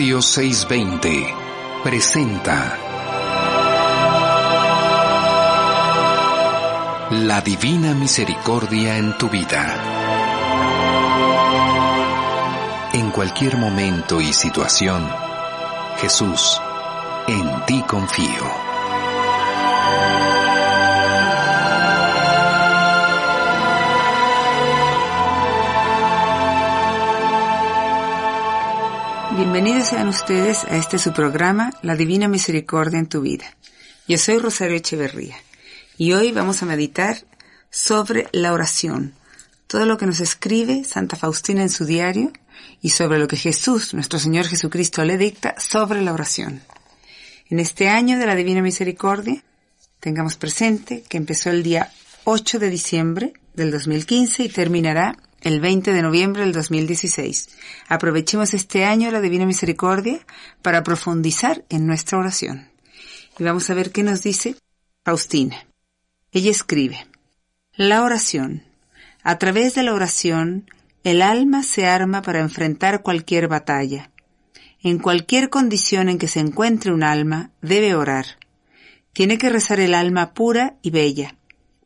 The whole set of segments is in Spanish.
Radio 620 presenta La Divina Misericordia en tu vida. En cualquier momento y situación, Jesús, en ti confío. Bienvenidos sean ustedes a este su programa, La Divina Misericordia en tu vida. Yo soy Rosario Echeverría y hoy vamos a meditar sobre la oración, todo lo que nos escribe Santa Faustina en su diario y sobre lo que Jesús, nuestro Señor Jesucristo, le dicta sobre la oración. En este año de la Divina Misericordia, tengamos presente que empezó el día 8 de diciembre del 2015 y terminará el 20 de noviembre del 2016. Aprovechemos este año la Divina Misericordia para profundizar en nuestra oración. Y vamos a ver qué nos dice Faustina. Ella escribe, La oración. A través de la oración, el alma se arma para enfrentar cualquier batalla. En cualquier condición en que se encuentre un alma, debe orar. Tiene que rezar el alma pura y bella,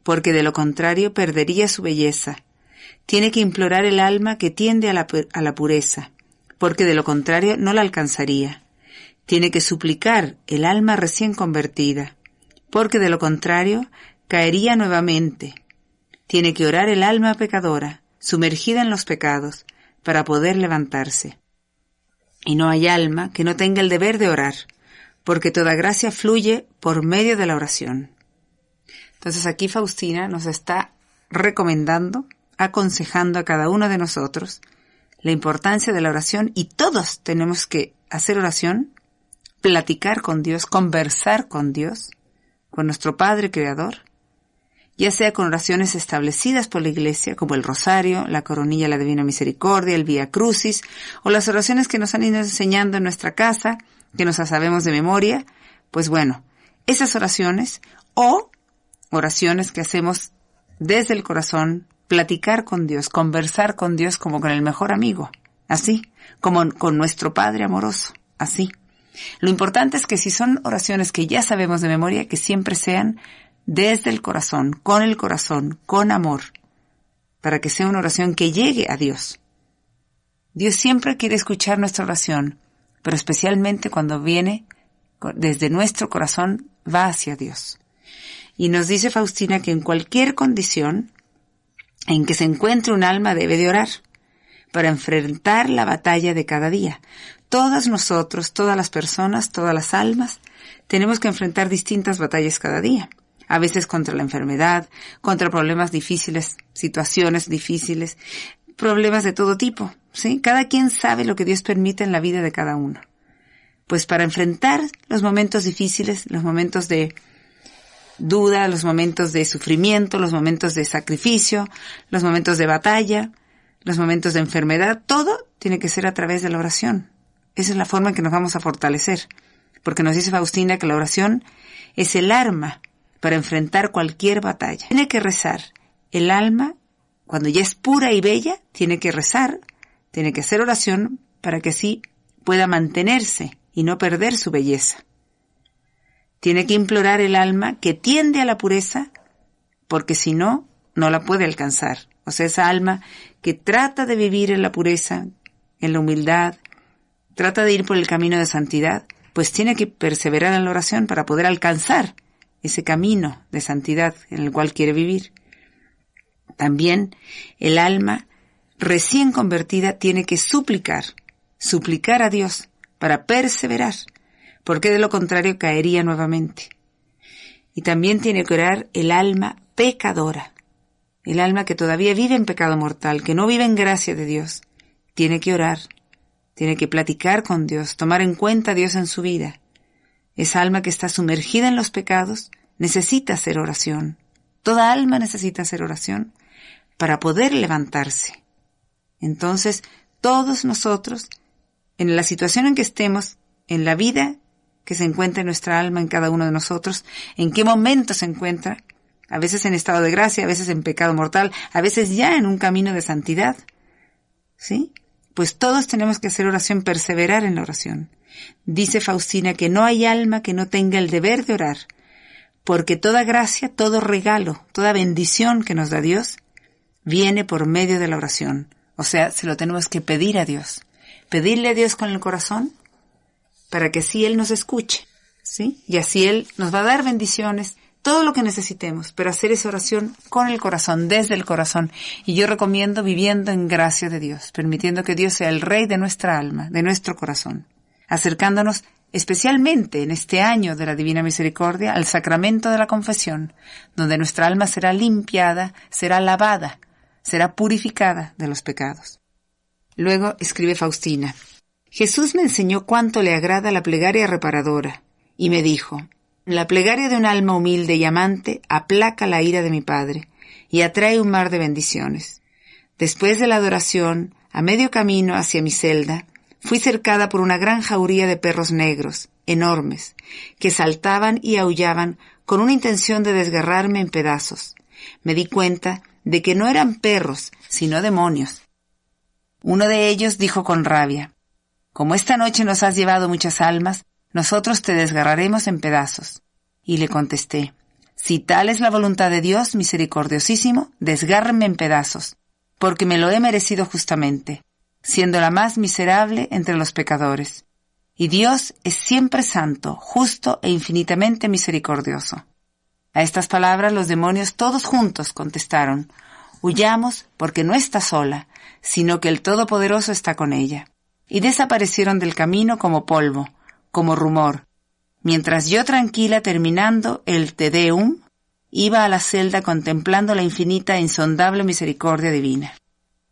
porque de lo contrario perdería su belleza tiene que implorar el alma que tiende a la, a la pureza, porque de lo contrario no la alcanzaría. Tiene que suplicar el alma recién convertida, porque de lo contrario caería nuevamente. Tiene que orar el alma pecadora, sumergida en los pecados, para poder levantarse. Y no hay alma que no tenga el deber de orar, porque toda gracia fluye por medio de la oración. Entonces aquí Faustina nos está recomendando aconsejando a cada uno de nosotros la importancia de la oración y todos tenemos que hacer oración, platicar con Dios, conversar con Dios, con nuestro Padre Creador, ya sea con oraciones establecidas por la Iglesia, como el Rosario, la Coronilla, la Divina Misericordia, el Vía Crucis, o las oraciones que nos han ido enseñando en nuestra casa, que nos las sabemos de memoria, pues bueno, esas oraciones o oraciones que hacemos desde el corazón platicar con Dios, conversar con Dios como con el mejor amigo, así, como con nuestro Padre amoroso, así. Lo importante es que si son oraciones que ya sabemos de memoria, que siempre sean desde el corazón, con el corazón, con amor, para que sea una oración que llegue a Dios. Dios siempre quiere escuchar nuestra oración, pero especialmente cuando viene desde nuestro corazón, va hacia Dios. Y nos dice Faustina que en cualquier condición, en que se encuentre un alma debe de orar para enfrentar la batalla de cada día. Todas nosotros, todas las personas, todas las almas, tenemos que enfrentar distintas batallas cada día. A veces contra la enfermedad, contra problemas difíciles, situaciones difíciles, problemas de todo tipo, ¿sí? Cada quien sabe lo que Dios permite en la vida de cada uno. Pues para enfrentar los momentos difíciles, los momentos de duda, los momentos de sufrimiento, los momentos de sacrificio, los momentos de batalla, los momentos de enfermedad, todo tiene que ser a través de la oración. Esa es la forma en que nos vamos a fortalecer, porque nos dice Faustina que la oración es el arma para enfrentar cualquier batalla. Tiene que rezar el alma, cuando ya es pura y bella, tiene que rezar, tiene que hacer oración para que así pueda mantenerse y no perder su belleza. Tiene que implorar el alma que tiende a la pureza, porque si no, no la puede alcanzar. O sea, esa alma que trata de vivir en la pureza, en la humildad, trata de ir por el camino de santidad, pues tiene que perseverar en la oración para poder alcanzar ese camino de santidad en el cual quiere vivir. También el alma recién convertida tiene que suplicar, suplicar a Dios para perseverar porque de lo contrario caería nuevamente. Y también tiene que orar el alma pecadora, el alma que todavía vive en pecado mortal, que no vive en gracia de Dios. Tiene que orar, tiene que platicar con Dios, tomar en cuenta a Dios en su vida. Esa alma que está sumergida en los pecados necesita hacer oración. Toda alma necesita hacer oración para poder levantarse. Entonces, todos nosotros, en la situación en que estemos, en la vida que se encuentra en nuestra alma, en cada uno de nosotros, en qué momento se encuentra, a veces en estado de gracia, a veces en pecado mortal, a veces ya en un camino de santidad. ¿Sí? Pues todos tenemos que hacer oración, perseverar en la oración. Dice Faustina que no hay alma que no tenga el deber de orar, porque toda gracia, todo regalo, toda bendición que nos da Dios, viene por medio de la oración. O sea, se lo tenemos que pedir a Dios. Pedirle a Dios con el corazón para que así Él nos escuche, ¿sí? Y así Él nos va a dar bendiciones, todo lo que necesitemos, pero hacer esa oración con el corazón, desde el corazón. Y yo recomiendo viviendo en gracia de Dios, permitiendo que Dios sea el Rey de nuestra alma, de nuestro corazón, acercándonos especialmente en este año de la Divina Misericordia, al sacramento de la confesión, donde nuestra alma será limpiada, será lavada, será purificada de los pecados. Luego escribe Faustina, Jesús me enseñó cuánto le agrada la plegaria reparadora, y me dijo, la plegaria de un alma humilde y amante aplaca la ira de mi Padre, y atrae un mar de bendiciones. Después de la adoración, a medio camino hacia mi celda, fui cercada por una gran jauría de perros negros, enormes, que saltaban y aullaban con una intención de desgarrarme en pedazos. Me di cuenta de que no eran perros, sino demonios. Uno de ellos dijo con rabia, como esta noche nos has llevado muchas almas, nosotros te desgarraremos en pedazos. Y le contesté, Si tal es la voluntad de Dios misericordiosísimo, desgárrenme en pedazos, porque me lo he merecido justamente, siendo la más miserable entre los pecadores. Y Dios es siempre santo, justo e infinitamente misericordioso. A estas palabras los demonios todos juntos contestaron, Huyamos porque no está sola, sino que el Todopoderoso está con ella y desaparecieron del camino como polvo, como rumor, mientras yo tranquila terminando el Te Deum, iba a la celda contemplando la infinita e insondable misericordia divina.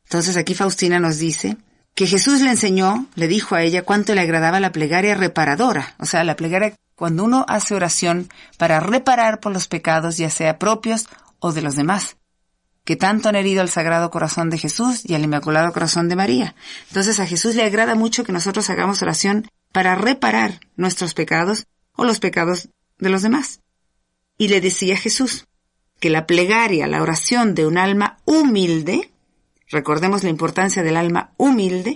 Entonces aquí Faustina nos dice que Jesús le enseñó, le dijo a ella cuánto le agradaba la plegaria reparadora, o sea, la plegaria cuando uno hace oración para reparar por los pecados, ya sea propios o de los demás que tanto han herido al Sagrado Corazón de Jesús y al Inmaculado Corazón de María. Entonces a Jesús le agrada mucho que nosotros hagamos oración para reparar nuestros pecados o los pecados de los demás. Y le decía Jesús que la plegaria, la oración de un alma humilde, recordemos la importancia del alma humilde,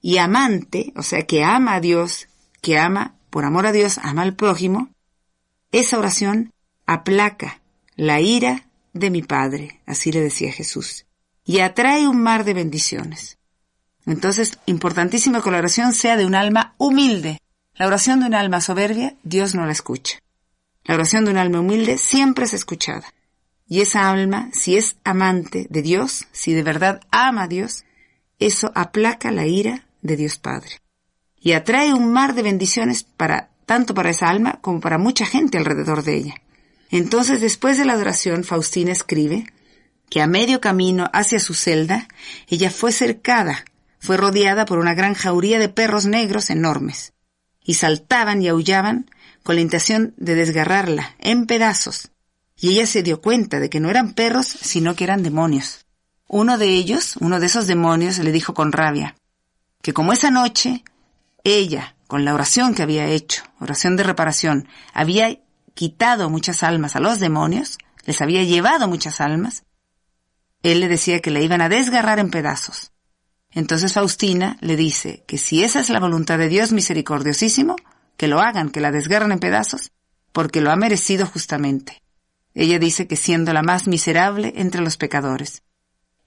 y amante, o sea, que ama a Dios, que ama, por amor a Dios, ama al prójimo, esa oración aplaca la ira de mi Padre, así le decía Jesús, y atrae un mar de bendiciones. Entonces, importantísimo que la oración sea de un alma humilde. La oración de un alma soberbia, Dios no la escucha. La oración de un alma humilde siempre es escuchada. Y esa alma, si es amante de Dios, si de verdad ama a Dios, eso aplaca la ira de Dios Padre. Y atrae un mar de bendiciones para, tanto para esa alma como para mucha gente alrededor de ella. Entonces, después de la oración, Faustina escribe que a medio camino hacia su celda, ella fue cercada, fue rodeada por una gran jauría de perros negros enormes, y saltaban y aullaban con la intención de desgarrarla en pedazos, y ella se dio cuenta de que no eran perros, sino que eran demonios. Uno de ellos, uno de esos demonios, le dijo con rabia, que como esa noche, ella, con la oración que había hecho, oración de reparación, había quitado muchas almas a los demonios, les había llevado muchas almas, él le decía que le iban a desgarrar en pedazos. Entonces Faustina le dice que si esa es la voluntad de Dios misericordiosísimo, que lo hagan, que la desgarran en pedazos, porque lo ha merecido justamente. Ella dice que siendo la más miserable entre los pecadores.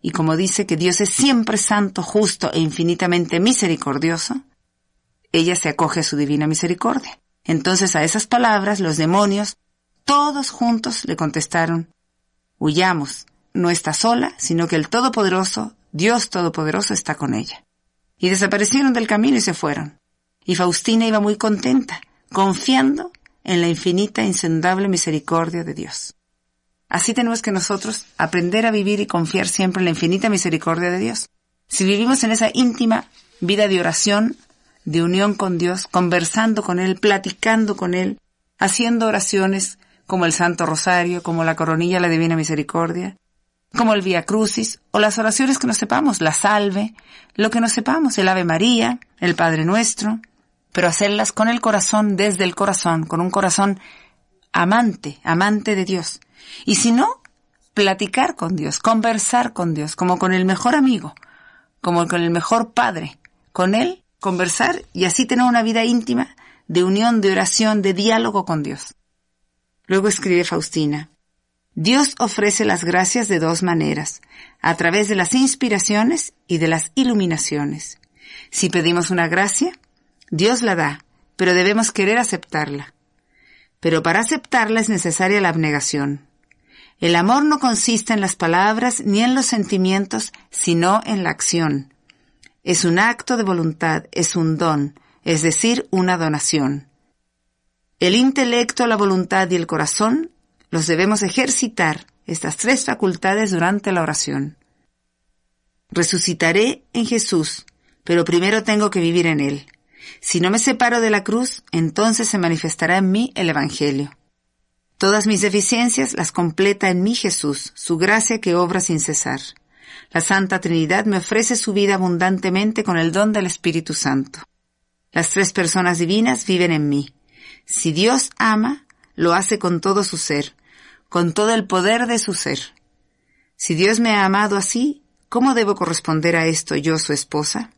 Y como dice que Dios es siempre santo, justo e infinitamente misericordioso, ella se acoge a su divina misericordia. Entonces a esas palabras los demonios, todos juntos, le contestaron, Huyamos, no está sola, sino que el Todopoderoso, Dios Todopoderoso, está con ella. Y desaparecieron del camino y se fueron. Y Faustina iba muy contenta, confiando en la infinita, insondable misericordia de Dios. Así tenemos que nosotros aprender a vivir y confiar siempre en la infinita misericordia de Dios. Si vivimos en esa íntima vida de oración, de unión con Dios, conversando con Él, platicando con Él, haciendo oraciones como el Santo Rosario, como la Coronilla la Divina Misericordia, como el Via Crucis, o las oraciones que nos sepamos, la Salve, lo que no sepamos, el Ave María, el Padre Nuestro, pero hacerlas con el corazón, desde el corazón, con un corazón amante, amante de Dios. Y si no, platicar con Dios, conversar con Dios, como con el mejor amigo, como con el mejor padre. Con Él conversar y así tener una vida íntima de unión, de oración, de diálogo con Dios. Luego escribe Faustina, Dios ofrece las gracias de dos maneras, a través de las inspiraciones y de las iluminaciones. Si pedimos una gracia, Dios la da, pero debemos querer aceptarla. Pero para aceptarla es necesaria la abnegación. El amor no consiste en las palabras ni en los sentimientos, sino en la acción, es un acto de voluntad, es un don, es decir, una donación. El intelecto, la voluntad y el corazón los debemos ejercitar, estas tres facultades, durante la oración. Resucitaré en Jesús, pero primero tengo que vivir en Él. Si no me separo de la cruz, entonces se manifestará en mí el Evangelio. Todas mis deficiencias las completa en mí Jesús, su gracia que obra sin cesar. La Santa Trinidad me ofrece su vida abundantemente con el don del Espíritu Santo. Las tres personas divinas viven en mí. Si Dios ama, lo hace con todo su ser, con todo el poder de su ser. Si Dios me ha amado así, ¿cómo debo corresponder a esto yo, su esposa?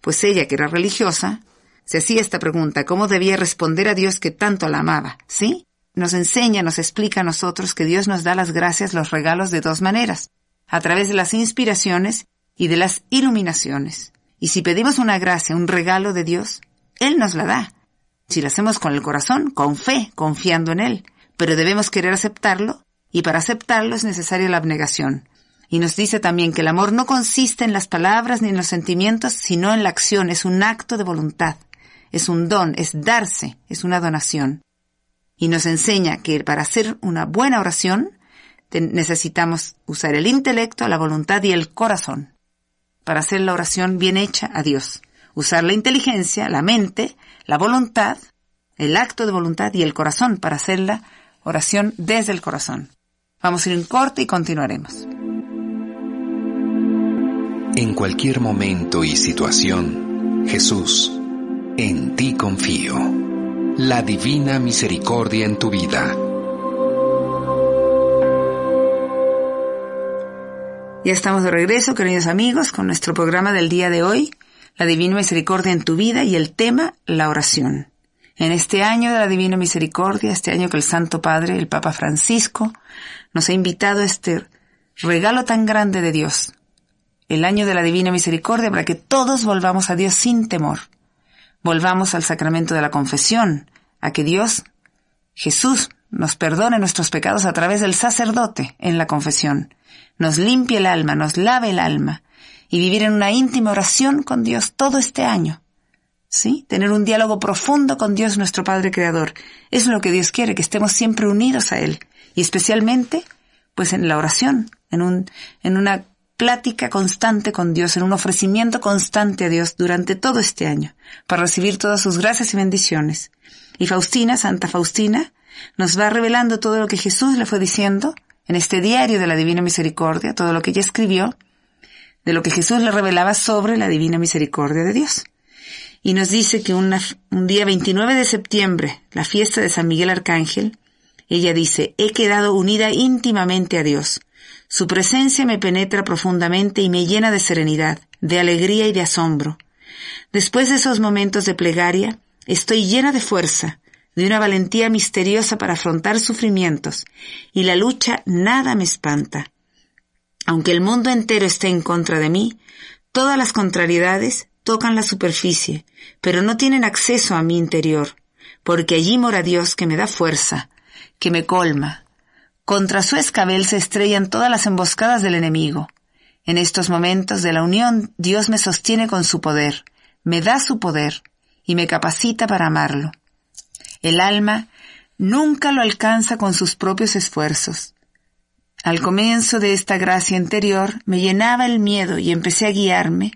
Pues ella, que era religiosa, se hacía esta pregunta, ¿cómo debía responder a Dios que tanto la amaba? ¿Sí? Nos enseña, nos explica a nosotros que Dios nos da las gracias, los regalos de dos maneras a través de las inspiraciones y de las iluminaciones. Y si pedimos una gracia, un regalo de Dios, Él nos la da. Si lo hacemos con el corazón, con fe, confiando en Él. Pero debemos querer aceptarlo y para aceptarlo es necesaria la abnegación. Y nos dice también que el amor no consiste en las palabras ni en los sentimientos, sino en la acción, es un acto de voluntad, es un don, es darse, es una donación. Y nos enseña que para hacer una buena oración necesitamos usar el intelecto, la voluntad y el corazón para hacer la oración bien hecha a Dios. Usar la inteligencia, la mente, la voluntad, el acto de voluntad y el corazón para hacer la oración desde el corazón. Vamos a ir en corte y continuaremos. En cualquier momento y situación, Jesús, en ti confío. La divina misericordia en tu vida Ya estamos de regreso, queridos amigos, con nuestro programa del día de hoy, la Divina Misericordia en tu vida y el tema, la oración. En este año de la Divina Misericordia, este año que el Santo Padre, el Papa Francisco, nos ha invitado a este regalo tan grande de Dios, el año de la Divina Misericordia, para que todos volvamos a Dios sin temor. Volvamos al sacramento de la confesión, a que Dios, Jesús, nos perdone nuestros pecados a través del sacerdote en la confesión nos limpie el alma, nos lave el alma y vivir en una íntima oración con Dios todo este año. ¿Sí? Tener un diálogo profundo con Dios nuestro Padre Creador. Es lo que Dios quiere, que estemos siempre unidos a Él. Y especialmente, pues en la oración, en, un, en una plática constante con Dios, en un ofrecimiento constante a Dios durante todo este año, para recibir todas sus gracias y bendiciones. Y Faustina, Santa Faustina, nos va revelando todo lo que Jesús le fue diciendo en este diario de la Divina Misericordia todo lo que ella escribió de lo que Jesús le revelaba sobre la Divina Misericordia de Dios. Y nos dice que un día 29 de septiembre, la fiesta de San Miguel Arcángel, ella dice, he quedado unida íntimamente a Dios. Su presencia me penetra profundamente y me llena de serenidad, de alegría y de asombro. Después de esos momentos de plegaria, estoy llena de fuerza, de una valentía misteriosa para afrontar sufrimientos, y la lucha nada me espanta. Aunque el mundo entero esté en contra de mí, todas las contrariedades tocan la superficie, pero no tienen acceso a mi interior, porque allí mora Dios que me da fuerza, que me colma. Contra su escabel se estrellan todas las emboscadas del enemigo. En estos momentos de la unión, Dios me sostiene con su poder, me da su poder y me capacita para amarlo. El alma nunca lo alcanza con sus propios esfuerzos. Al comienzo de esta gracia interior me llenaba el miedo y empecé a guiarme,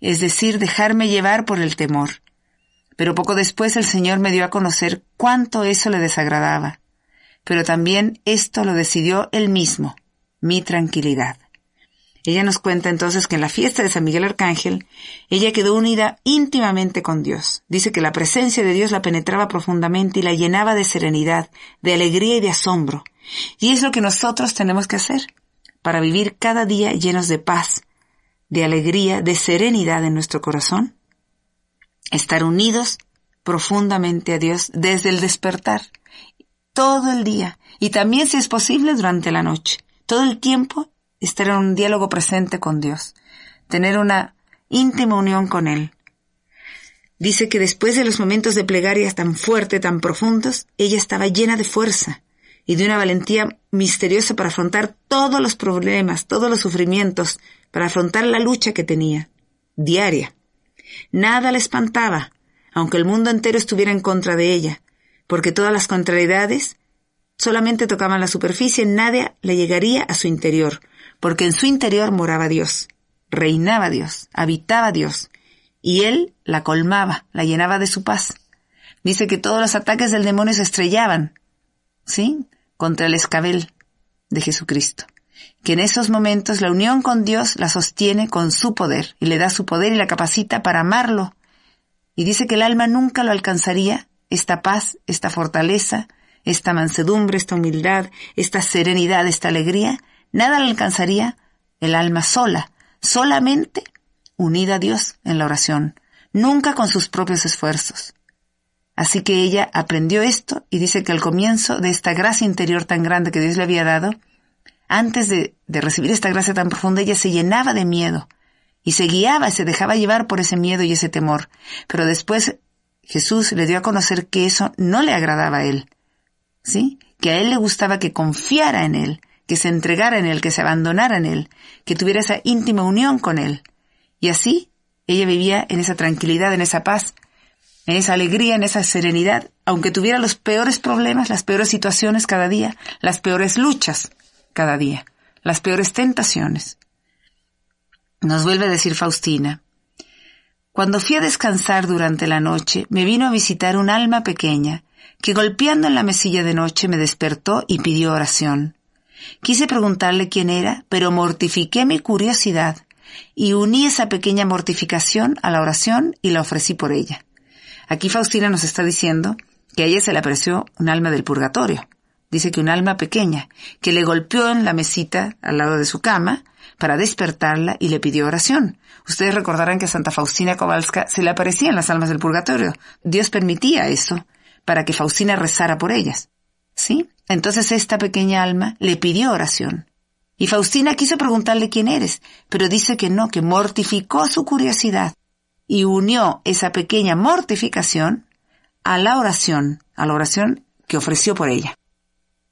es decir, dejarme llevar por el temor. Pero poco después el Señor me dio a conocer cuánto eso le desagradaba. Pero también esto lo decidió Él mismo, mi tranquilidad. Ella nos cuenta entonces que en la fiesta de San Miguel Arcángel, ella quedó unida íntimamente con Dios. Dice que la presencia de Dios la penetraba profundamente y la llenaba de serenidad, de alegría y de asombro. Y es lo que nosotros tenemos que hacer para vivir cada día llenos de paz, de alegría, de serenidad en nuestro corazón. Estar unidos profundamente a Dios desde el despertar, todo el día, y también si es posible durante la noche, todo el tiempo estar en un diálogo presente con Dios, tener una íntima unión con Él. Dice que después de los momentos de plegarias tan fuertes, tan profundos, ella estaba llena de fuerza y de una valentía misteriosa para afrontar todos los problemas, todos los sufrimientos, para afrontar la lucha que tenía, diaria. Nada le espantaba, aunque el mundo entero estuviera en contra de ella, porque todas las contrariedades solamente tocaban la superficie, y nadie le llegaría a su interior, porque en su interior moraba Dios, reinaba Dios, habitaba Dios, y él la colmaba, la llenaba de su paz. Dice que todos los ataques del demonio se estrellaban, ¿sí? Contra el escabel de Jesucristo. Que en esos momentos la unión con Dios la sostiene con su poder y le da su poder y la capacita para amarlo. Y dice que el alma nunca lo alcanzaría, esta paz, esta fortaleza, esta mansedumbre, esta humildad, esta serenidad, esta alegría, Nada le alcanzaría el alma sola, solamente unida a Dios en la oración, nunca con sus propios esfuerzos. Así que ella aprendió esto y dice que al comienzo de esta gracia interior tan grande que Dios le había dado, antes de, recibir esta gracia tan profunda, ella se llenaba de miedo y se guiaba, se dejaba llevar por ese miedo y ese temor. Pero después Jesús le dio a conocer que eso no le agradaba a él, ¿sí? Que a él le gustaba que confiara en él, que se entregara en Él, que se abandonara en Él, que tuviera esa íntima unión con Él. Y así ella vivía en esa tranquilidad, en esa paz, en esa alegría, en esa serenidad, aunque tuviera los peores problemas, las peores situaciones cada día, las peores luchas cada día, las peores tentaciones. Nos vuelve a decir Faustina, cuando fui a descansar durante la noche, me vino a visitar un alma pequeña, que golpeando en la mesilla de noche me despertó y pidió oración. Quise preguntarle quién era, pero mortifiqué mi curiosidad y uní esa pequeña mortificación a la oración y la ofrecí por ella. Aquí Faustina nos está diciendo que a ella se le apareció un alma del purgatorio. Dice que un alma pequeña, que le golpeó en la mesita al lado de su cama para despertarla y le pidió oración. Ustedes recordarán que a Santa Faustina Kowalska se le aparecían las almas del purgatorio. Dios permitía eso para que Faustina rezara por ellas. Entonces esta pequeña alma le pidió oración. Y Faustina quiso preguntarle quién eres, pero dice que no, que mortificó su curiosidad y unió esa pequeña mortificación a la oración, a la oración que ofreció por ella.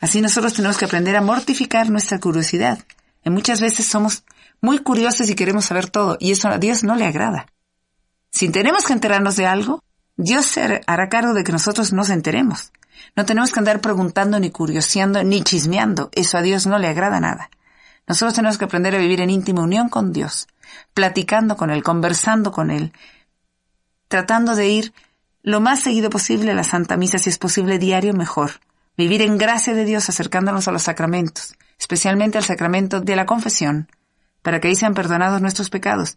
Así nosotros tenemos que aprender a mortificar nuestra curiosidad. muchas veces somos muy curiosos y queremos saber todo, y eso a Dios no le agrada. Si tenemos que enterarnos de algo, Dios se hará cargo de que nosotros nos enteremos. No tenemos que andar preguntando, ni curioseando, ni chismeando. Eso a Dios no le agrada nada. Nosotros tenemos que aprender a vivir en íntima unión con Dios, platicando con Él, conversando con Él, tratando de ir lo más seguido posible a la Santa Misa, si es posible diario, mejor. Vivir en gracia de Dios acercándonos a los sacramentos, especialmente al sacramento de la confesión, para que ahí sean perdonados nuestros pecados.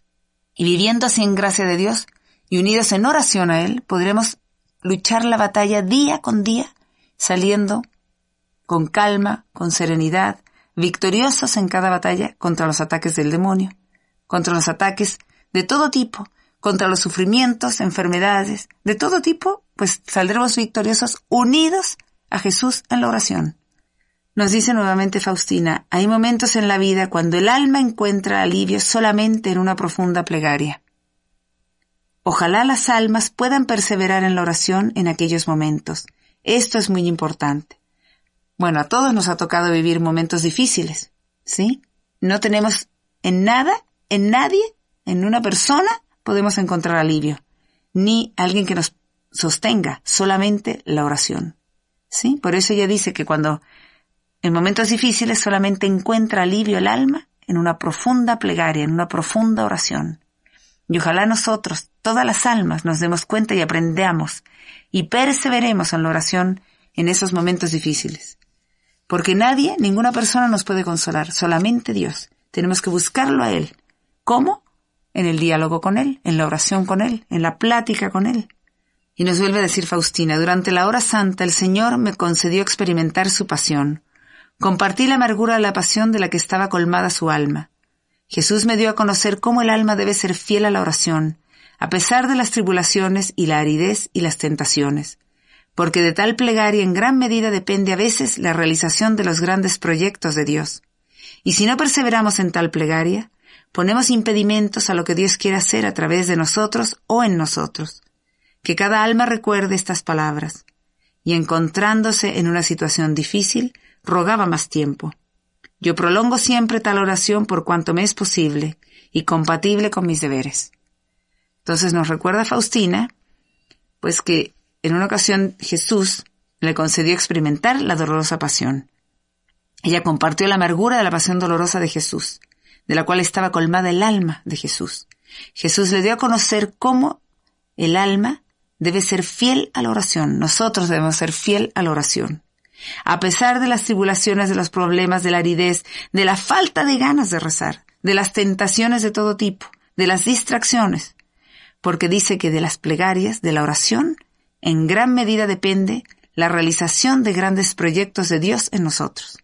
Y viviendo así en gracia de Dios y unidos en oración a Él, podremos luchar la batalla día con día, saliendo con calma, con serenidad, victoriosos en cada batalla contra los ataques del demonio, contra los ataques de todo tipo, contra los sufrimientos, enfermedades, de todo tipo, pues saldremos victoriosos unidos a Jesús en la oración. Nos dice nuevamente Faustina, hay momentos en la vida cuando el alma encuentra alivio solamente en una profunda plegaria. Ojalá las almas puedan perseverar en la oración en aquellos momentos. Esto es muy importante. Bueno, a todos nos ha tocado vivir momentos difíciles, ¿sí? No tenemos en nada, en nadie, en una persona podemos encontrar alivio, ni alguien que nos sostenga, solamente la oración. ¿Sí? Por eso ella dice que cuando en momentos difíciles solamente encuentra alivio el alma en una profunda plegaria, en una profunda oración. Y ojalá nosotros todas las almas nos demos cuenta y aprendamos y perseveremos en la oración en esos momentos difíciles. Porque nadie, ninguna persona nos puede consolar, solamente Dios. Tenemos que buscarlo a Él. ¿Cómo? En el diálogo con Él, en la oración con Él, en la plática con Él. Y nos vuelve a decir Faustina, durante la hora santa el Señor me concedió experimentar su pasión. Compartí la amargura de la pasión de la que estaba colmada su alma. Jesús me dio a conocer cómo el alma debe ser fiel a la oración, a pesar de las tribulaciones y la aridez y las tentaciones, porque de tal plegaria en gran medida depende a veces la realización de los grandes proyectos de Dios. Y si no perseveramos en tal plegaria, ponemos impedimentos a lo que Dios quiere hacer a través de nosotros o en nosotros. Que cada alma recuerde estas palabras. Y encontrándose en una situación difícil, rogaba más tiempo. Yo prolongo siempre tal oración por cuanto me es posible y compatible con mis deberes. Entonces nos recuerda Faustina, pues que en una ocasión Jesús le concedió experimentar la dolorosa pasión. Ella compartió la amargura de la pasión dolorosa de Jesús, de la cual estaba colmada el alma de Jesús. Jesús le dio a conocer cómo el alma debe ser fiel a la oración. Nosotros debemos ser fiel a la oración. A pesar de las tribulaciones, de los problemas, de la aridez, de la falta de ganas de rezar, de las tentaciones de todo tipo, de las distracciones, porque dice que de las plegarias, de la oración, en gran medida depende la realización de grandes proyectos de Dios en nosotros.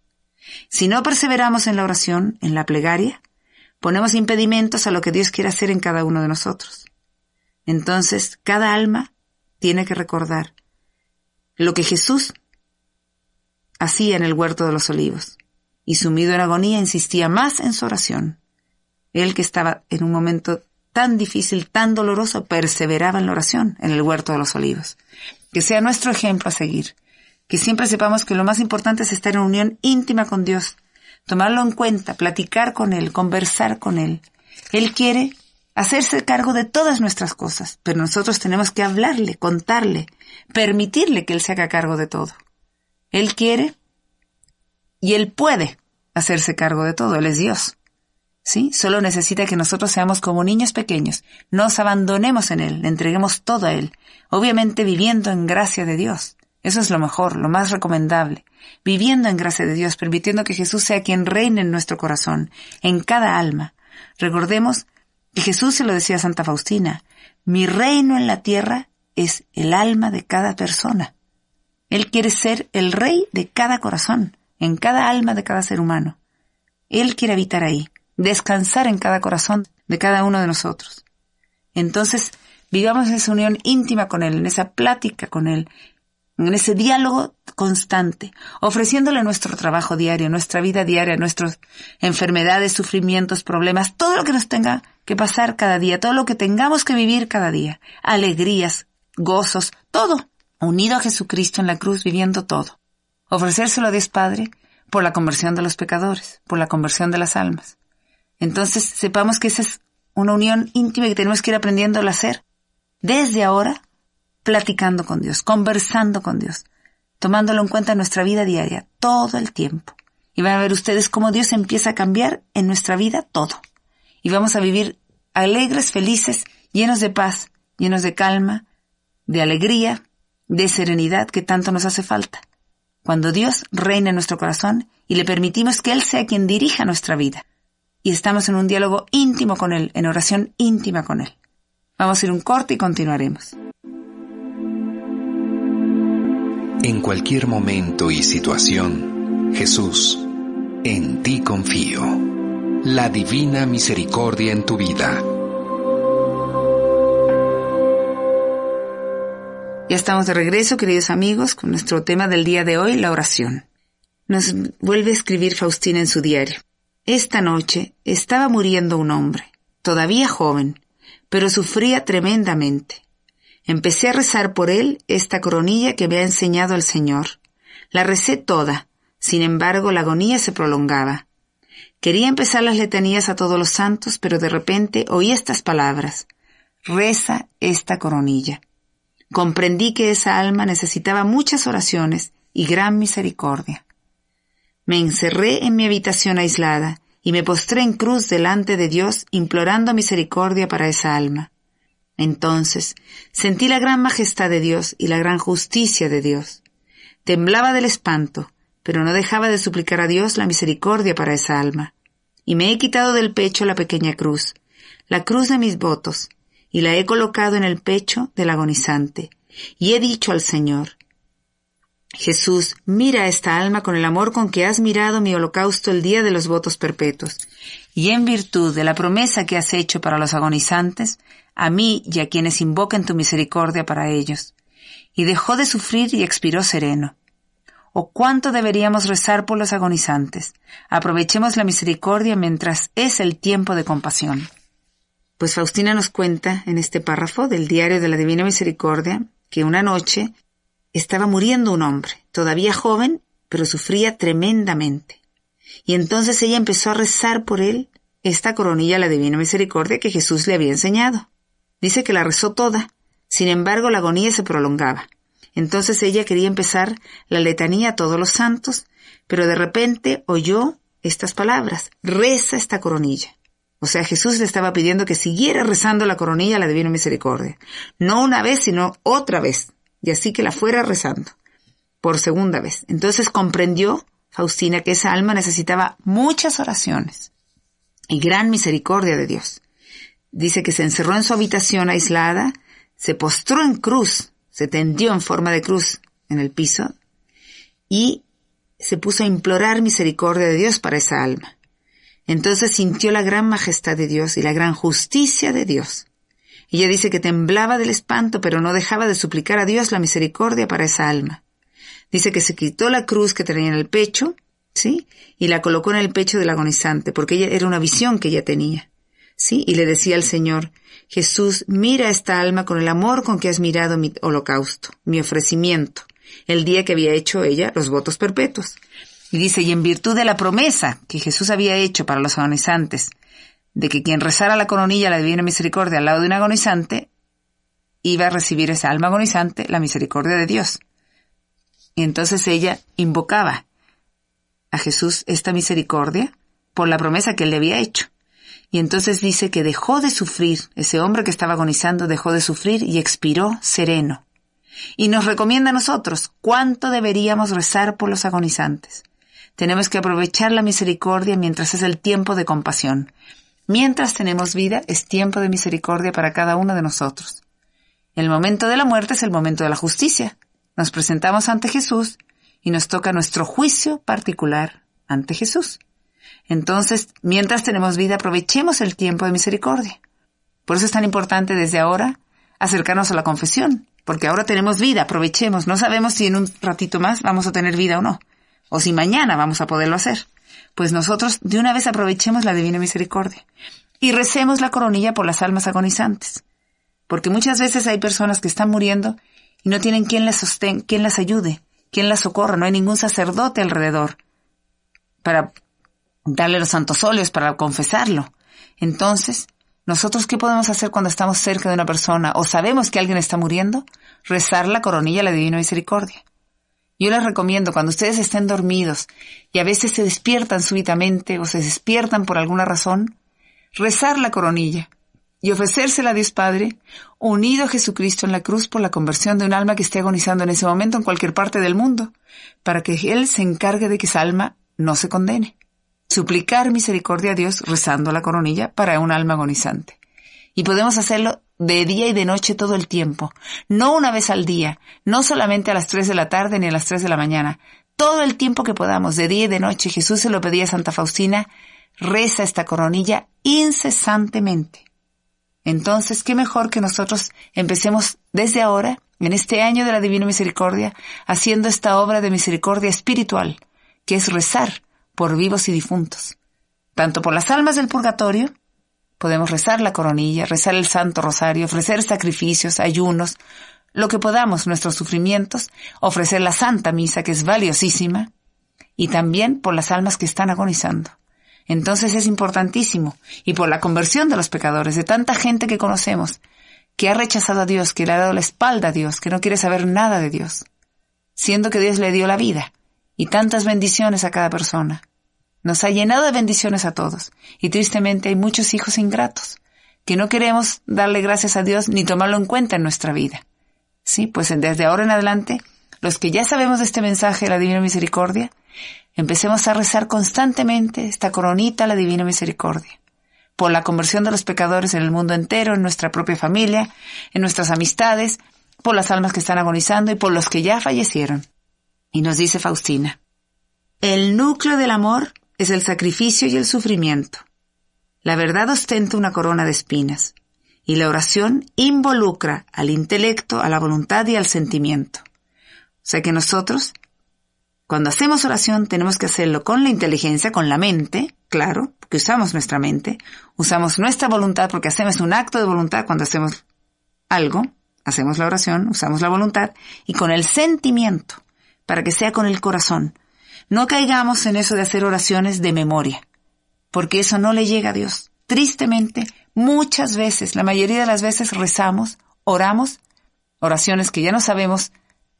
Si no perseveramos en la oración, en la plegaria, ponemos impedimentos a lo que Dios quiere hacer en cada uno de nosotros. Entonces, cada alma tiene que recordar lo que Jesús hacía en el huerto de los olivos, y sumido en agonía insistía más en su oración. Él que estaba en un momento tan difícil, tan doloroso, perseveraba en la oración en el huerto de los olivos. Que sea nuestro ejemplo a seguir. Que siempre sepamos que lo más importante es estar en unión íntima con Dios, tomarlo en cuenta, platicar con Él, conversar con Él. Él quiere hacerse cargo de todas nuestras cosas, pero nosotros tenemos que hablarle, contarle, permitirle que Él se haga cargo de todo. Él quiere y Él puede hacerse cargo de todo, Él es Dios. ¿sí? Solo necesita que nosotros seamos como niños pequeños, nos abandonemos en Él, le entreguemos todo a Él, obviamente viviendo en gracia de Dios. Eso es lo mejor, lo más recomendable. Viviendo en gracia de Dios, permitiendo que Jesús sea quien reine en nuestro corazón, en cada alma. Recordemos que Jesús se lo decía a Santa Faustina, mi reino en la tierra es el alma de cada persona. Él quiere ser el rey de cada corazón, en cada alma de cada ser humano. Él quiere habitar ahí descansar en cada corazón de cada uno de nosotros. Entonces, vivamos en esa unión íntima con Él, en esa plática con Él, en ese diálogo constante, ofreciéndole nuestro trabajo diario, nuestra vida diaria, nuestras enfermedades, sufrimientos, problemas, todo lo que nos tenga que pasar cada día, todo lo que tengamos que vivir cada día, alegrías, gozos, todo, unido a Jesucristo en la cruz, viviendo todo. Ofrecérselo a Dios Padre por la conversión de los pecadores, por la conversión de las almas. Entonces sepamos que esa es una unión íntima y que tenemos que ir aprendiendo a hacer desde ahora, platicando con Dios, conversando con Dios, tomándolo en cuenta en nuestra vida diaria, todo el tiempo. Y van a ver ustedes cómo Dios empieza a cambiar en nuestra vida todo. Y vamos a vivir alegres, felices, llenos de paz, llenos de calma, de alegría, de serenidad que tanto nos hace falta. Cuando Dios reina en nuestro corazón y le permitimos que Él sea quien dirija nuestra vida y estamos en un diálogo íntimo con Él, en oración íntima con Él. Vamos a ir un corte y continuaremos. En cualquier momento y situación, Jesús, en ti confío. La divina misericordia en tu vida. Ya estamos de regreso, queridos amigos, con nuestro tema del día de hoy, la oración. Nos vuelve a escribir Faustina en su diario. Esta noche estaba muriendo un hombre, todavía joven, pero sufría tremendamente. Empecé a rezar por él esta coronilla que me ha enseñado el Señor. La recé toda, sin embargo la agonía se prolongaba. Quería empezar las letanías a todos los santos, pero de repente oí estas palabras. Reza esta coronilla. Comprendí que esa alma necesitaba muchas oraciones y gran misericordia. Me encerré en mi habitación aislada y me postré en cruz delante de Dios implorando misericordia para esa alma. Entonces sentí la gran majestad de Dios y la gran justicia de Dios. Temblaba del espanto, pero no dejaba de suplicar a Dios la misericordia para esa alma. Y me he quitado del pecho la pequeña cruz, la cruz de mis votos, y la he colocado en el pecho del agonizante. Y he dicho al Señor, Jesús, mira esta alma con el amor con que has mirado mi holocausto el día de los votos perpetuos, y en virtud de la promesa que has hecho para los agonizantes, a mí y a quienes invoquen tu misericordia para ellos. Y dejó de sufrir y expiró sereno. ¿O cuánto deberíamos rezar por los agonizantes. Aprovechemos la misericordia mientras es el tiempo de compasión. Pues Faustina nos cuenta en este párrafo del Diario de la Divina Misericordia que una noche estaba muriendo un hombre, todavía joven, pero sufría tremendamente. Y entonces ella empezó a rezar por él esta coronilla la divina misericordia que Jesús le había enseñado. Dice que la rezó toda, sin embargo la agonía se prolongaba. Entonces ella quería empezar la letanía a todos los santos, pero de repente oyó estas palabras, reza esta coronilla. O sea, Jesús le estaba pidiendo que siguiera rezando la coronilla a la Divina Misericordia. No una vez, sino otra vez y así que la fuera rezando, por segunda vez. Entonces comprendió Faustina que esa alma necesitaba muchas oraciones y gran misericordia de Dios. Dice que se encerró en su habitación aislada, se postró en cruz, se tendió en forma de cruz en el piso y se puso a implorar misericordia de Dios para esa alma. Entonces sintió la gran majestad de Dios y la gran justicia de Dios. Ella dice que temblaba del espanto, pero no dejaba de suplicar a Dios la misericordia para esa alma. Dice que se quitó la cruz que tenía en el pecho, ¿sí? Y la colocó en el pecho del agonizante, porque ella era una visión que ella tenía, ¿sí? Y le decía al Señor, Jesús, mira esta alma con el amor con que has mirado mi holocausto, mi ofrecimiento, el día que había hecho ella los votos perpetuos. Y dice, y en virtud de la promesa que Jesús había hecho para los agonizantes, de que quien rezara la coronilla la divina misericordia al lado de un agonizante, iba a recibir esa alma agonizante la misericordia de Dios. Y entonces ella invocaba a Jesús esta misericordia por la promesa que él le había hecho. Y entonces dice que dejó de sufrir, ese hombre que estaba agonizando dejó de sufrir y expiró sereno. Y nos recomienda a nosotros cuánto deberíamos rezar por los agonizantes. Tenemos que aprovechar la misericordia mientras es el tiempo de compasión. Mientras tenemos vida, es tiempo de misericordia para cada uno de nosotros. El momento de la muerte es el momento de la justicia. Nos presentamos ante Jesús y nos toca nuestro juicio particular ante Jesús. Entonces, mientras tenemos vida, aprovechemos el tiempo de misericordia. Por eso es tan importante desde ahora acercarnos a la confesión, porque ahora tenemos vida, aprovechemos. No sabemos si en un ratito más vamos a tener vida o no, o si mañana vamos a poderlo hacer pues nosotros de una vez aprovechemos la divina misericordia y recemos la coronilla por las almas agonizantes. Porque muchas veces hay personas que están muriendo y no tienen quien las sostén, quien las ayude, quien las socorra, no hay ningún sacerdote alrededor para darle los santos óleos, para confesarlo. Entonces, ¿nosotros qué podemos hacer cuando estamos cerca de una persona o sabemos que alguien está muriendo? Rezar la coronilla a la Divina Misericordia. Yo les recomiendo cuando ustedes estén dormidos y a veces se despiertan súbitamente o se despiertan por alguna razón, rezar la coronilla y ofrecérsela a Dios Padre, unido a Jesucristo en la cruz por la conversión de un alma que esté agonizando en ese momento en cualquier parte del mundo, para que Él se encargue de que esa alma no se condene. Suplicar misericordia a Dios rezando la coronilla para un alma agonizante y podemos hacerlo de día y de noche todo el tiempo, no una vez al día, no solamente a las tres de la tarde ni a las tres de la mañana, todo el tiempo que podamos, de día y de noche. Jesús se lo pedía a Santa Faustina, reza esta coronilla incesantemente. Entonces, qué mejor que nosotros empecemos desde ahora, en este año de la Divina Misericordia, haciendo esta obra de misericordia espiritual, que es rezar por vivos y difuntos, tanto por las almas del purgatorio, Podemos rezar la coronilla, rezar el Santo Rosario, ofrecer sacrificios, ayunos, lo que podamos nuestros sufrimientos, ofrecer la Santa Misa, que es valiosísima, y también por las almas que están agonizando. Entonces es importantísimo, y por la conversión de los pecadores, de tanta gente que conocemos, que ha rechazado a Dios, que le ha dado la espalda a Dios, que no quiere saber nada de Dios, siendo que Dios le dio la vida y tantas bendiciones a cada persona. Nos ha llenado de bendiciones a todos y tristemente hay muchos hijos ingratos que no queremos darle gracias a Dios ni tomarlo en cuenta en nuestra vida. Sí, pues desde ahora en adelante, los que ya sabemos de este mensaje de la Divina Misericordia, empecemos a rezar constantemente esta coronita a la Divina Misericordia por la conversión de los pecadores en el mundo entero, en nuestra propia familia, en nuestras amistades, por las almas que están agonizando y por los que ya fallecieron. Y nos dice Faustina, el núcleo del amor es el sacrificio y el sufrimiento. La verdad ostenta una corona de espinas, y la oración involucra al intelecto, a la voluntad y al sentimiento. O sea que nosotros, cuando hacemos oración, tenemos que hacerlo con la inteligencia, con la mente, claro, porque usamos nuestra mente, usamos nuestra voluntad porque hacemos un acto de voluntad cuando hacemos algo, hacemos la oración, usamos la voluntad, y con el sentimiento, para que sea con el corazón, no caigamos en eso de hacer oraciones de memoria, porque eso no le llega a Dios. Tristemente, muchas veces, la mayoría de las veces rezamos, oramos, oraciones que ya no sabemos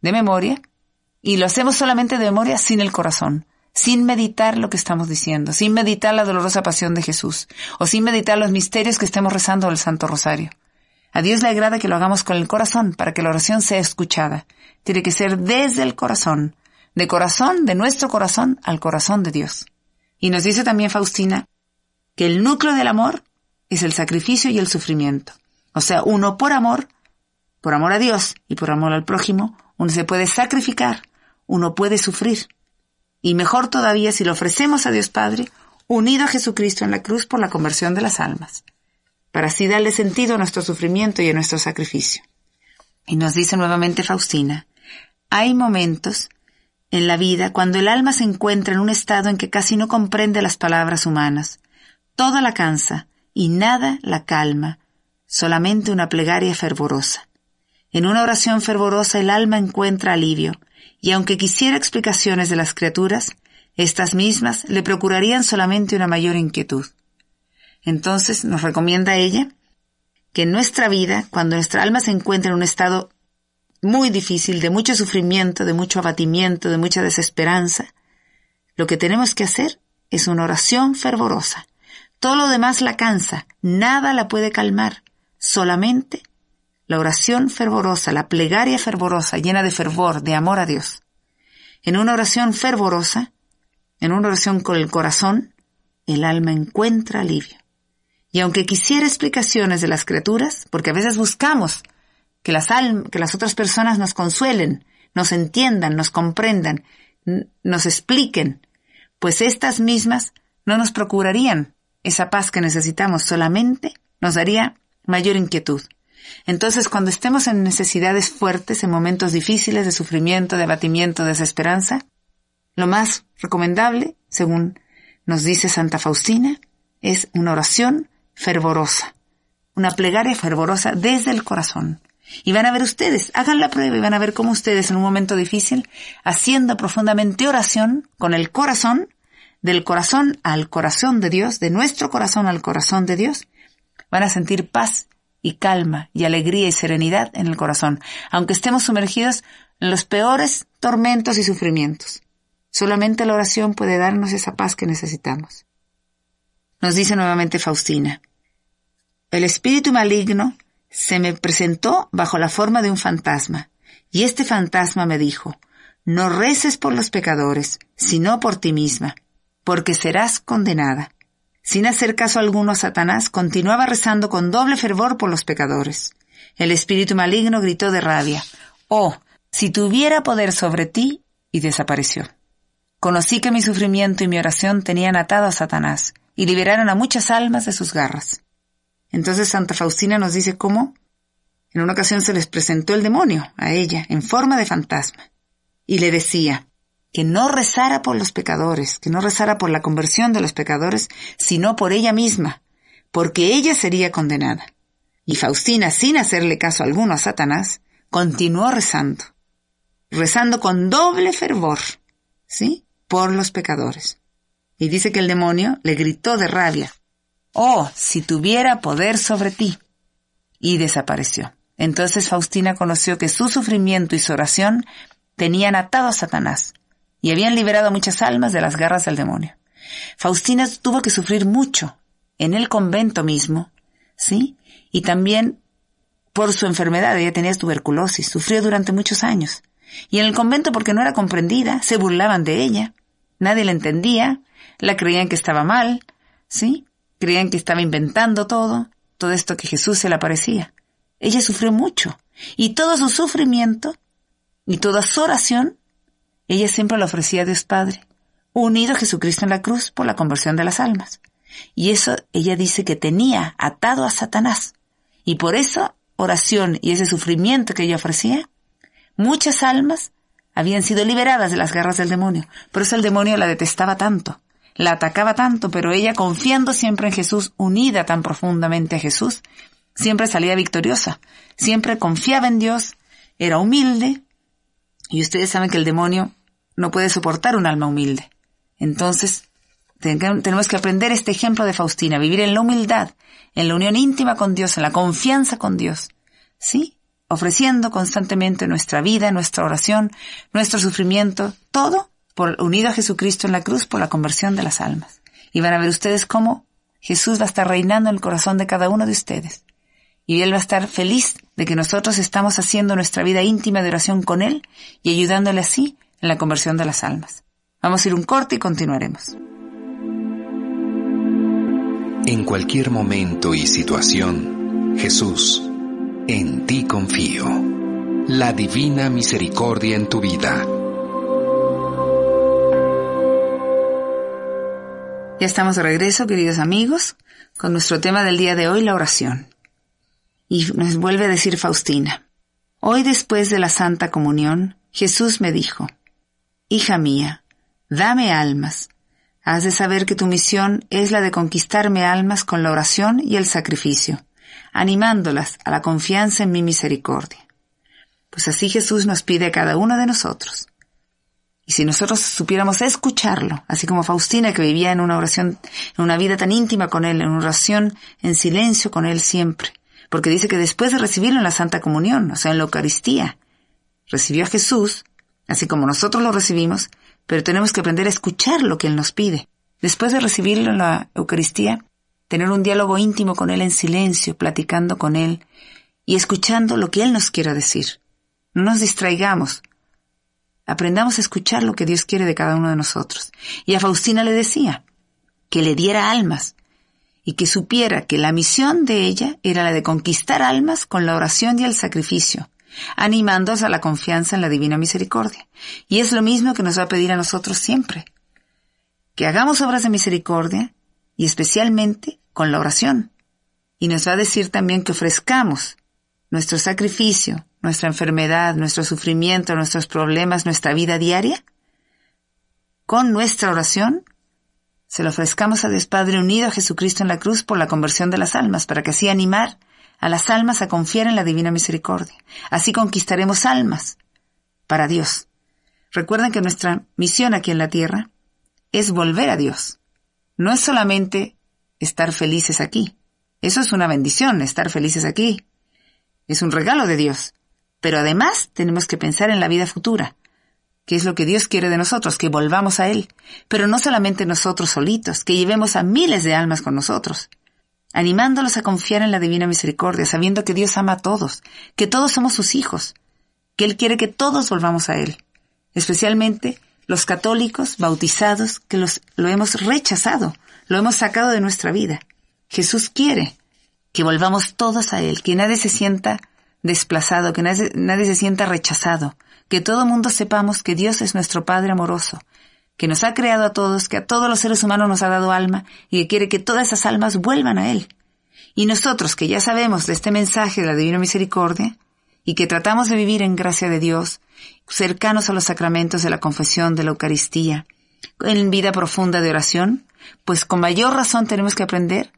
de memoria, y lo hacemos solamente de memoria sin el corazón, sin meditar lo que estamos diciendo, sin meditar la dolorosa pasión de Jesús, o sin meditar los misterios que estemos rezando del Santo Rosario. A Dios le agrada que lo hagamos con el corazón para que la oración sea escuchada. Tiene que ser desde el corazón, de corazón, de nuestro corazón, al corazón de Dios. Y nos dice también Faustina que el núcleo del amor es el sacrificio y el sufrimiento. O sea, uno por amor, por amor a Dios y por amor al prójimo, uno se puede sacrificar, uno puede sufrir. Y mejor todavía si lo ofrecemos a Dios Padre, unido a Jesucristo en la cruz por la conversión de las almas, para así darle sentido a nuestro sufrimiento y a nuestro sacrificio. Y nos dice nuevamente Faustina, hay momentos en la vida cuando el alma se encuentra en un estado en que casi no comprende las palabras humanas. Todo la cansa y nada la calma, solamente una plegaria fervorosa. En una oración fervorosa el alma encuentra alivio, y aunque quisiera explicaciones de las criaturas, estas mismas le procurarían solamente una mayor inquietud. Entonces nos recomienda ella que en nuestra vida, cuando nuestra alma se encuentra en un estado muy difícil, de mucho sufrimiento, de mucho abatimiento, de mucha desesperanza, lo que tenemos que hacer es una oración fervorosa. Todo lo demás la cansa, nada la puede calmar, solamente la oración fervorosa, la plegaria fervorosa, llena de fervor, de amor a Dios. En una oración fervorosa, en una oración con el corazón, el alma encuentra alivio. Y aunque quisiera explicaciones de las criaturas, porque a veces buscamos que las, que las otras personas nos consuelen, nos entiendan, nos comprendan, nos expliquen, pues estas mismas no nos procurarían esa paz que necesitamos, solamente nos daría mayor inquietud. Entonces, cuando estemos en necesidades fuertes, en momentos difíciles de sufrimiento, de abatimiento, de desesperanza, lo más recomendable, según nos dice Santa Faustina, es una oración fervorosa, una plegaria fervorosa desde el corazón, y van a ver ustedes, hagan la prueba y van a ver cómo ustedes en un momento difícil, haciendo profundamente oración con el corazón, del corazón al corazón de Dios, de nuestro corazón al corazón de Dios, van a sentir paz y calma y alegría y serenidad en el corazón, aunque estemos sumergidos en los peores tormentos y sufrimientos. Solamente la oración puede darnos esa paz que necesitamos. Nos dice nuevamente Faustina, el espíritu maligno se me presentó bajo la forma de un fantasma, y este fantasma me dijo, no reces por los pecadores, sino por ti misma, porque serás condenada. Sin hacer caso alguno a Satanás, continuaba rezando con doble fervor por los pecadores. El espíritu maligno gritó de rabia, Oh, si tuviera poder sobre ti, y desapareció. Conocí que mi sufrimiento y mi oración tenían atado a Satanás, y liberaron a muchas almas de sus garras. Entonces Santa Faustina nos dice cómo en una ocasión se les presentó el demonio a ella en forma de fantasma y le decía que no rezara por los pecadores, que no rezara por la conversión de los pecadores, sino por ella misma, porque ella sería condenada. Y Faustina, sin hacerle caso alguno a Satanás, continuó rezando, rezando con doble fervor, ¿sí? Por los pecadores. Y dice que el demonio le gritó de rabia, Oh, si tuviera poder sobre ti. Y desapareció. Entonces Faustina conoció que su sufrimiento y su oración tenían atado a Satanás y habían liberado a muchas almas de las garras del demonio. Faustina tuvo que sufrir mucho en el convento mismo, ¿sí? Y también por su enfermedad, ella tenía tuberculosis, sufrió durante muchos años. Y en el convento porque no era comprendida, se burlaban de ella, nadie la entendía, la creían que estaba mal, ¿sí? Creían que estaba inventando todo, todo esto que Jesús se le aparecía. Ella sufrió mucho y todo su sufrimiento y toda su oración, ella siempre la ofrecía a Dios Padre, unido a Jesucristo en la cruz por la conversión de las almas. Y eso ella dice que tenía atado a Satanás. Y por esa oración y ese sufrimiento que ella ofrecía, muchas almas habían sido liberadas de las garras del demonio. Por eso el demonio la detestaba tanto la atacaba tanto, pero ella confiando siempre en Jesús, unida tan profundamente a Jesús, siempre salía victoriosa, siempre confiaba en Dios, era humilde, y ustedes saben que el demonio no puede soportar un alma humilde. Entonces, tenemos que aprender este ejemplo de Faustina, vivir en la humildad, en la unión íntima con Dios, en la confianza con Dios, ¿sí? Ofreciendo constantemente nuestra vida, nuestra oración, nuestro sufrimiento, todo unido a Jesucristo en la cruz por la conversión de las almas. Y van a ver ustedes cómo Jesús va a estar reinando en el corazón de cada uno de ustedes. Y Él va a estar feliz de que nosotros estamos haciendo nuestra vida íntima de oración con Él y ayudándole así en la conversión de las almas. Vamos a ir un corte y continuaremos. En cualquier momento y situación, Jesús, en ti confío. La divina misericordia en tu vida Ya estamos de regreso, queridos amigos, con nuestro tema del día de hoy, la oración. Y nos vuelve a decir Faustina, hoy después de la Santa Comunión, Jesús me dijo, Hija mía, dame almas. Has de saber que tu misión es la de conquistarme almas con la oración y el sacrificio, animándolas a la confianza en mi misericordia. Pues así Jesús nos pide a cada uno de nosotros y si nosotros supiéramos escucharlo, así como Faustina que vivía en una oración, en una vida tan íntima con él, en una oración en silencio con él siempre, porque dice que después de recibirlo en la Santa Comunión, o sea, en la Eucaristía, recibió a Jesús, así como nosotros lo recibimos, pero tenemos que aprender a escuchar lo que él nos pide. Después de recibirlo en la Eucaristía, tener un diálogo íntimo con él en silencio, platicando con él y escuchando lo que él nos quiera decir. No nos distraigamos, Aprendamos a escuchar lo que Dios quiere de cada uno de nosotros. Y a Faustina le decía que le diera almas y que supiera que la misión de ella era la de conquistar almas con la oración y el sacrificio, animándose a la confianza en la divina misericordia. Y es lo mismo que nos va a pedir a nosotros siempre. Que hagamos obras de misericordia y especialmente con la oración. Y nos va a decir también que ofrezcamos nuestro sacrificio, nuestra enfermedad, nuestro sufrimiento, nuestros problemas, nuestra vida diaria? Con nuestra oración, se lo ofrezcamos a Dios Padre unido a Jesucristo en la cruz por la conversión de las almas, para que así animar a las almas a confiar en la divina misericordia. Así conquistaremos almas para Dios. Recuerden que nuestra misión aquí en la tierra es volver a Dios. No es solamente estar felices aquí. Eso es una bendición, estar felices aquí, es un regalo de Dios. Pero además tenemos que pensar en la vida futura, que es lo que Dios quiere de nosotros, que volvamos a Él, pero no solamente nosotros solitos, que llevemos a miles de almas con nosotros, animándolos a confiar en la divina misericordia, sabiendo que Dios ama a todos, que todos somos sus hijos, que Él quiere que todos volvamos a Él, especialmente los católicos bautizados que los, lo hemos rechazado, lo hemos sacado de nuestra vida. Jesús quiere que volvamos todos a Él, que nadie se sienta desplazado, que nadie, se sienta rechazado, que todo mundo sepamos que Dios es nuestro Padre amoroso, que nos ha creado a todos, que a todos los seres humanos nos ha dado alma y que quiere que todas esas almas vuelvan a Él. Y nosotros que ya sabemos de este mensaje de la Divina Misericordia y que tratamos de vivir en gracia de Dios, cercanos a los sacramentos de la confesión, de la Eucaristía, en vida profunda de oración, pues con mayor razón tenemos que aprender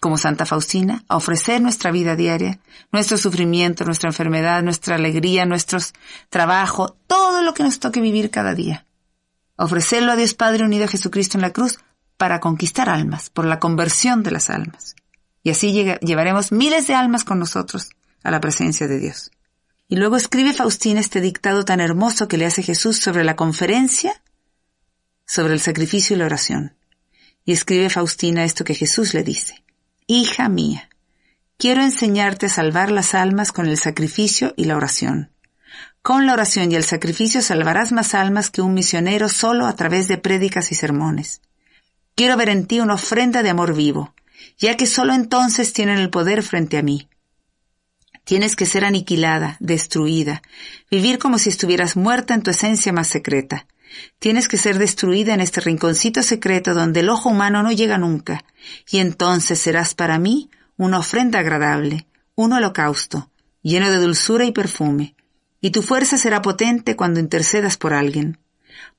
como Santa Faustina, a ofrecer nuestra vida diaria, nuestro sufrimiento, nuestra enfermedad, nuestra alegría, nuestros trabajo, todo lo que nos toque vivir cada día. Ofrecerlo a Dios Padre unido a Jesucristo en la cruz para conquistar almas, por la conversión de las almas. Y así llevaremos miles de almas con nosotros a la presencia de Dios. Y luego escribe Faustina este dictado tan hermoso que le hace Jesús sobre la conferencia, sobre el sacrificio y la oración. Y escribe Faustina esto que Jesús le dice. Hija mía, quiero enseñarte a salvar las almas con el sacrificio y la oración. Con la oración y el sacrificio salvarás más almas que un misionero solo a través de prédicas y sermones. Quiero ver en ti una ofrenda de amor vivo, ya que solo entonces tienen el poder frente a mí. Tienes que ser aniquilada, destruida, vivir como si estuvieras muerta en tu esencia más secreta. Tienes que ser destruida en este rinconcito secreto donde el ojo humano no llega nunca, y entonces serás para mí una ofrenda agradable, un holocausto, lleno de dulzura y perfume, y tu fuerza será potente cuando intercedas por alguien.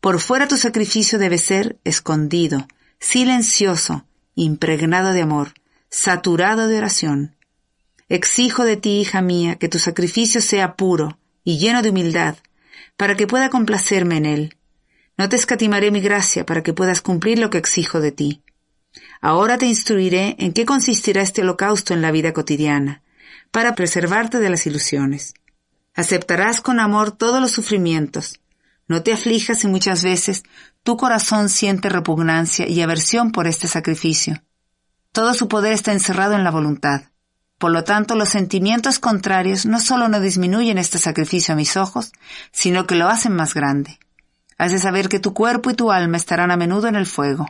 Por fuera tu sacrificio debe ser escondido, silencioso, impregnado de amor, saturado de oración. Exijo de ti, hija mía, que tu sacrificio sea puro y lleno de humildad, para que pueda complacerme en él no te escatimaré mi gracia para que puedas cumplir lo que exijo de ti. Ahora te instruiré en qué consistirá este holocausto en la vida cotidiana, para preservarte de las ilusiones. Aceptarás con amor todos los sufrimientos. No te aflijas si muchas veces tu corazón siente repugnancia y aversión por este sacrificio. Todo su poder está encerrado en la voluntad. Por lo tanto, los sentimientos contrarios no solo no disminuyen este sacrificio a mis ojos, sino que lo hacen más grande. Has de saber que tu cuerpo y tu alma estarán a menudo en el fuego,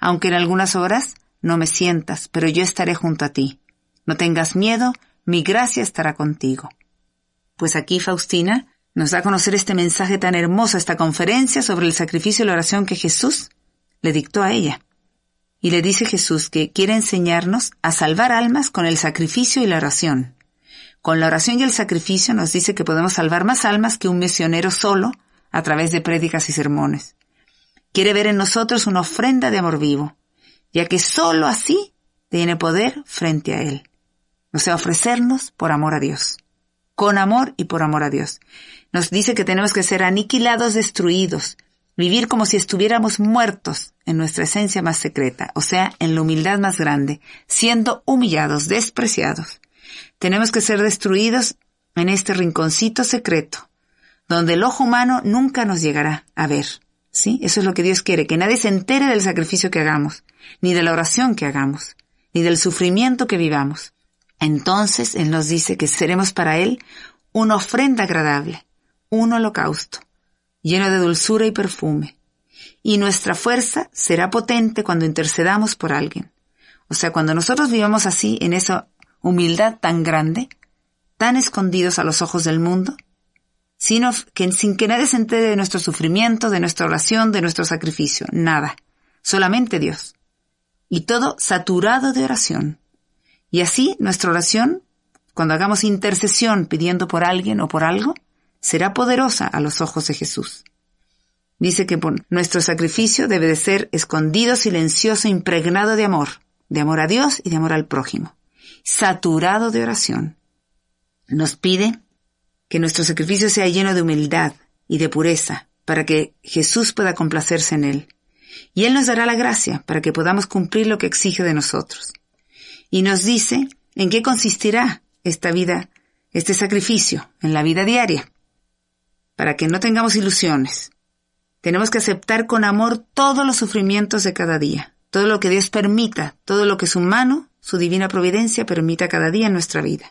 aunque en algunas horas no me sientas, pero yo estaré junto a ti. No tengas miedo, mi gracia estará contigo. Pues aquí, Faustina, nos da a conocer este mensaje tan hermoso, esta conferencia sobre el sacrificio y la oración que Jesús le dictó a ella. Y le dice Jesús que quiere enseñarnos a salvar almas con el sacrificio y la oración. Con la oración y el sacrificio nos dice que podemos salvar más almas que un misionero solo a través de prédicas y sermones. Quiere ver en nosotros una ofrenda de amor vivo, ya que sólo así tiene poder frente a Él. O sea, ofrecernos por amor a Dios. Con amor y por amor a Dios. Nos dice que tenemos que ser aniquilados, destruidos, vivir como si estuviéramos muertos en nuestra esencia más secreta, o sea, en la humildad más grande, siendo humillados, despreciados. Tenemos que ser destruidos en este rinconcito secreto, donde el ojo humano nunca nos llegará a ver. ¿Sí? Eso es lo que Dios quiere, que nadie se entere del sacrificio que hagamos, ni de la oración que hagamos, ni del sufrimiento que vivamos. Entonces Él nos dice que seremos para Él una ofrenda agradable, un holocausto, lleno de dulzura y perfume. Y nuestra fuerza será potente cuando intercedamos por alguien. O sea, cuando nosotros vivamos así, en esa humildad tan grande, tan escondidos a los ojos del mundo, sin, que, sin que nadie se entere de nuestro sufrimiento, de nuestra oración, de nuestro sacrificio, nada, solamente Dios. Y todo saturado de oración. Y así nuestra oración, cuando hagamos intercesión pidiendo por alguien o por algo, será poderosa a los ojos de Jesús. Dice que nuestro sacrificio debe de ser escondido, silencioso, impregnado de amor, de amor a Dios y de amor al prójimo, saturado de oración. Nos pide que nuestro sacrificio sea lleno de humildad y de pureza, para que Jesús pueda complacerse en él. Y Él nos dará la gracia para que podamos cumplir lo que exige de nosotros. Y nos dice en qué consistirá esta vida, este sacrificio, en la vida diaria. Para que no tengamos ilusiones. Tenemos que aceptar con amor todos los sufrimientos de cada día, todo lo que Dios permita, todo lo que su mano, su divina providencia permita cada día en nuestra vida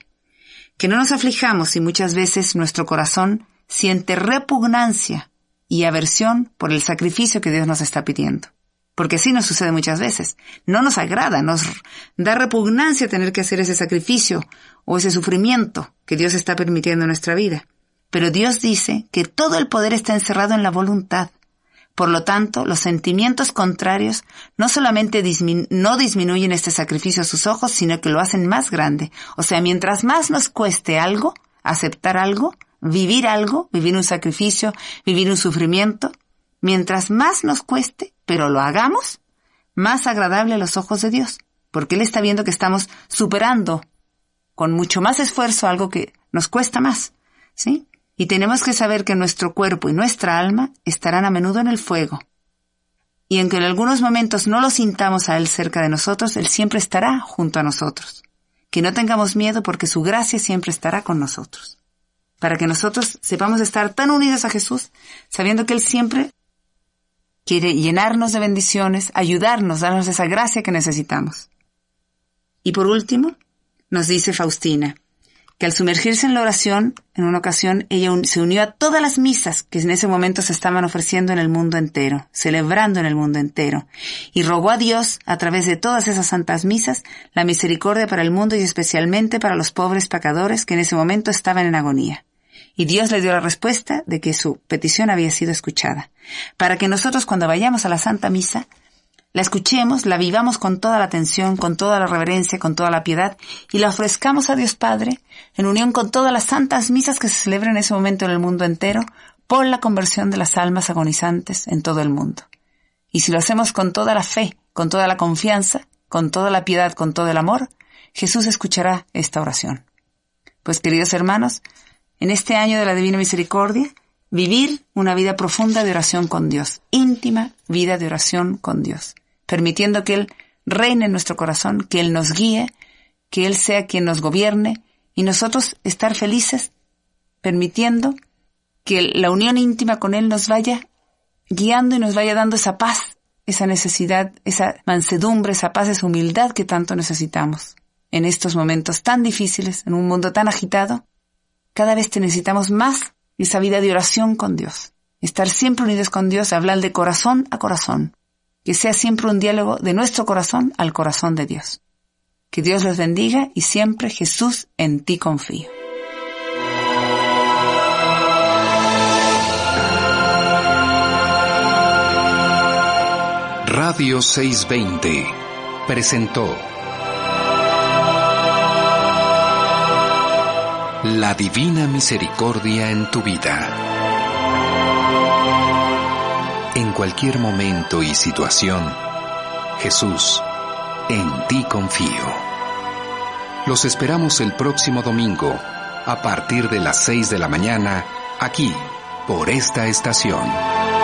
que no nos aflijamos si muchas veces nuestro corazón siente repugnancia y aversión por el sacrificio que Dios nos está pidiendo. Porque así nos sucede muchas veces. No nos agrada, nos da repugnancia tener que hacer ese sacrificio o ese sufrimiento que Dios está permitiendo en nuestra vida. Pero Dios dice que todo el poder está encerrado en la voluntad. Por lo tanto, los sentimientos contrarios no solamente no disminuyen este sacrificio a sus ojos, sino que lo hacen más grande. O sea, mientras más nos cueste algo, aceptar algo, vivir algo, vivir un sacrificio, vivir un sufrimiento, mientras más nos cueste, pero lo hagamos, más agradable a los ojos de Dios, porque Él está viendo que estamos superando con mucho más esfuerzo algo que nos cuesta más. ¿Sí? y tenemos que saber que nuestro cuerpo y nuestra alma estarán a menudo en el fuego. Y aunque en algunos momentos no lo sintamos a Él cerca de nosotros, Él siempre estará junto a nosotros. Que no tengamos miedo porque su gracia siempre estará con nosotros. Para que nosotros sepamos estar tan unidos a Jesús, sabiendo que Él siempre quiere llenarnos de bendiciones, ayudarnos, darnos esa gracia que necesitamos. Y por último, nos dice Faustina, que al sumergirse en la oración, en una ocasión, ella se unió a todas las misas que en ese momento se estaban ofreciendo en el mundo entero, celebrando en el mundo entero, y rogó a Dios, a través de todas esas santas misas, la misericordia para el mundo y especialmente para los pobres pecadores que en ese momento estaban en agonía. Y Dios le dio la respuesta de que su petición había sido escuchada, para que nosotros cuando vayamos a la Santa Misa la escuchemos, la vivamos con toda la atención, con toda la reverencia, con toda la piedad y la ofrezcamos a Dios Padre en unión con todas las santas misas que se celebran en ese momento en el mundo entero por la conversión de las almas agonizantes en todo el mundo. Y si lo hacemos con toda la fe, con toda la confianza, con toda la piedad, con todo el amor, Jesús escuchará esta oración. Pues queridos hermanos, en este año de la Divina Misericordia, Vivir una vida profunda de oración con Dios, íntima vida de oración con Dios, permitiendo que Él reine en nuestro corazón, que Él nos guíe, que Él sea quien nos gobierne y nosotros estar felices, permitiendo que la unión íntima con Él nos vaya guiando y nos vaya dando esa paz, esa necesidad, esa mansedumbre, esa paz, esa humildad que tanto necesitamos. En estos momentos tan difíciles, en un mundo tan agitado, cada vez te necesitamos más y esa vida de oración con Dios. Estar siempre unidos con Dios, hablar de corazón a corazón. Que sea siempre un diálogo de nuestro corazón al corazón de Dios. Que Dios los bendiga y siempre Jesús en ti confío. Radio 620 presentó la divina misericordia en tu vida. En cualquier momento y situación, Jesús, en ti confío. Los esperamos el próximo domingo, a partir de las 6 de la mañana, aquí, por esta estación.